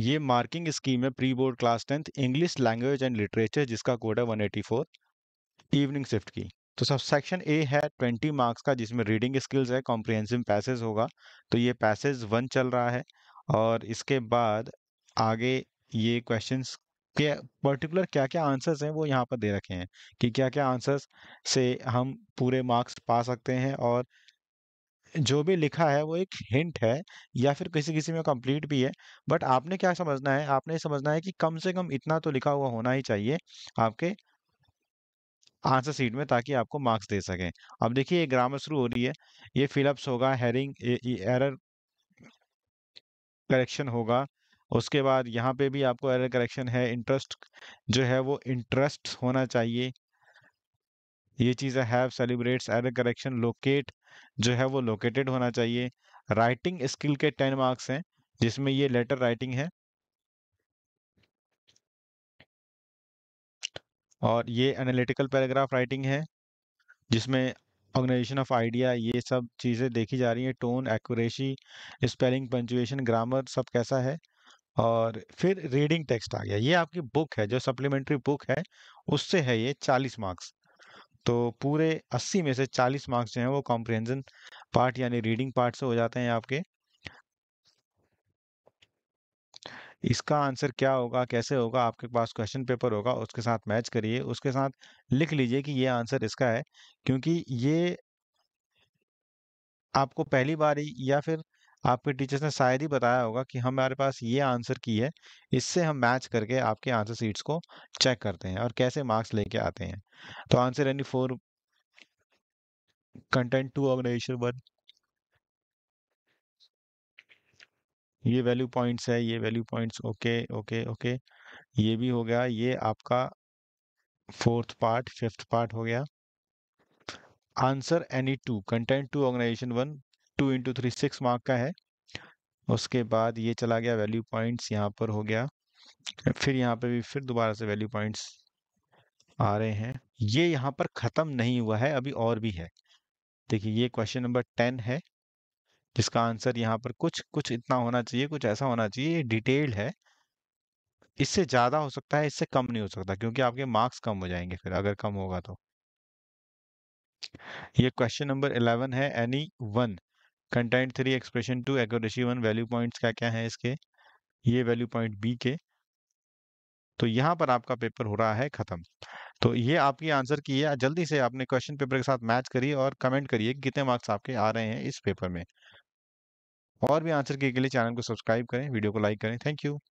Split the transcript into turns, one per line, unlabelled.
ये marking scheme है pre board class tenth English language and literature जिसका code है फोर इवनिंग शिफ्ट की तो सब सेक्शन ए है ट्वेंटी मार्क्स का जिसमें रीडिंग स्किल्स है कॉम्प्रिहेंसिव पैसेज होगा तो ये पैसेज वन चल रहा है और इसके बाद आगे ये क्वेश्चंस के पर्टिकुलर क्या क्या आंसर्स हैं वो यहाँ पर दे रखे हैं कि क्या क्या आंसर्स से हम पूरे मार्क्स पा सकते हैं और जो भी लिखा है वो एक हिंट है या फिर किसी किसी में कंप्लीट भी है बट आपने क्या समझना है आपने समझना है कि कम से कम इतना तो लिखा हुआ होना ही चाहिए आपके आंसर सीट में ताकि आपको मार्क्स दे सके अब देखिए ये ग्रामर शुरू हो रही है ये फिलअप्स होगा हेरिंग एरर करेक्शन होगा उसके बाद यहाँ पे भी आपको एरर करेक्शन है इंटरेस्ट जो है वो इंटरेस्ट होना चाहिए ये चीज़ है have celebrates error correction locate जो है वो लोकेटेड होना चाहिए राइटिंग स्किल के टेन मार्क्स हैं जिसमें ये लेटर राइटिंग है और ये एनालिटिकल पैराग्राफ राइटिंग है जिसमें ऑर्गेनाइजेशन ऑफ आइडिया ये सब चीज़ें देखी जा रही हैं tone accuracy spelling punctuation grammar सब कैसा है और फिर रीडिंग टेक्स्ट आ गया ये आपकी बुक है जो सप्लीमेंट्री बुक है उससे है ये चालीस मार्क्स तो पूरे 80 में से 40 मार्क्स जो हैं वो कॉम्प्रिहेंजन पार्ट यानी रीडिंग पार्ट से हो जाते हैं आपके इसका आंसर क्या होगा कैसे होगा आपके पास क्वेश्चन पेपर होगा उसके साथ मैच करिए उसके साथ लिख लीजिए कि ये आंसर इसका है क्योंकि ये आपको पहली बार या फिर आपके टीचर्स ने शायद ही बताया होगा कि हमारे पास ये आंसर की है इससे हम मैच करके आपके आंसर सीट्स को चेक करते हैं और कैसे मार्क्स लेके आते हैं तो answer any four content two organisation one ये वैल्यू पॉइंट्स है ये value points okay okay okay ये भी हो गया ये आपका फोर्थ पार्ट फिफ्थ पार्ट हो गया answer any two content two organisation one two into three six mark का है उसके बाद ये चला गया वैल्यू पॉइंट्स यहाँ पर हो गया फिर यहाँ पर भी फिर दोबारा से वैल्यू पॉइंट्स आ रहे हैं ये यहाँ पर ख़त्म नहीं हुआ है अभी और भी है देखिए ये क्वेश्चन नंबर टेन है जिसका आंसर यहाँ पर कुछ कुछ इतना होना चाहिए कुछ ऐसा होना चाहिए ये डिटेल्ड है इससे ज़्यादा हो सकता है इससे कम नहीं हो सकता क्योंकि आपके मार्क्स कम हो जाएंगे फिर अगर कम होगा तो ये क्वेश्चन नंबर इलेवन है any one content three expression two accuracy one value points क्या क्या है इसके ये वैल्यू पॉइंट बी के तो यहाँ पर आपका पेपर हो रहा है ख़त्म तो ये आपकी आंसर की है जल्दी से आपने क्वेश्चन पेपर के साथ मैच करिए और कमेंट करिए कितने मार्क्स आपके आ रहे हैं इस पेपर में और भी आंसर के लिए चैनल को सब्सक्राइब करें वीडियो को लाइक करें थैंक यू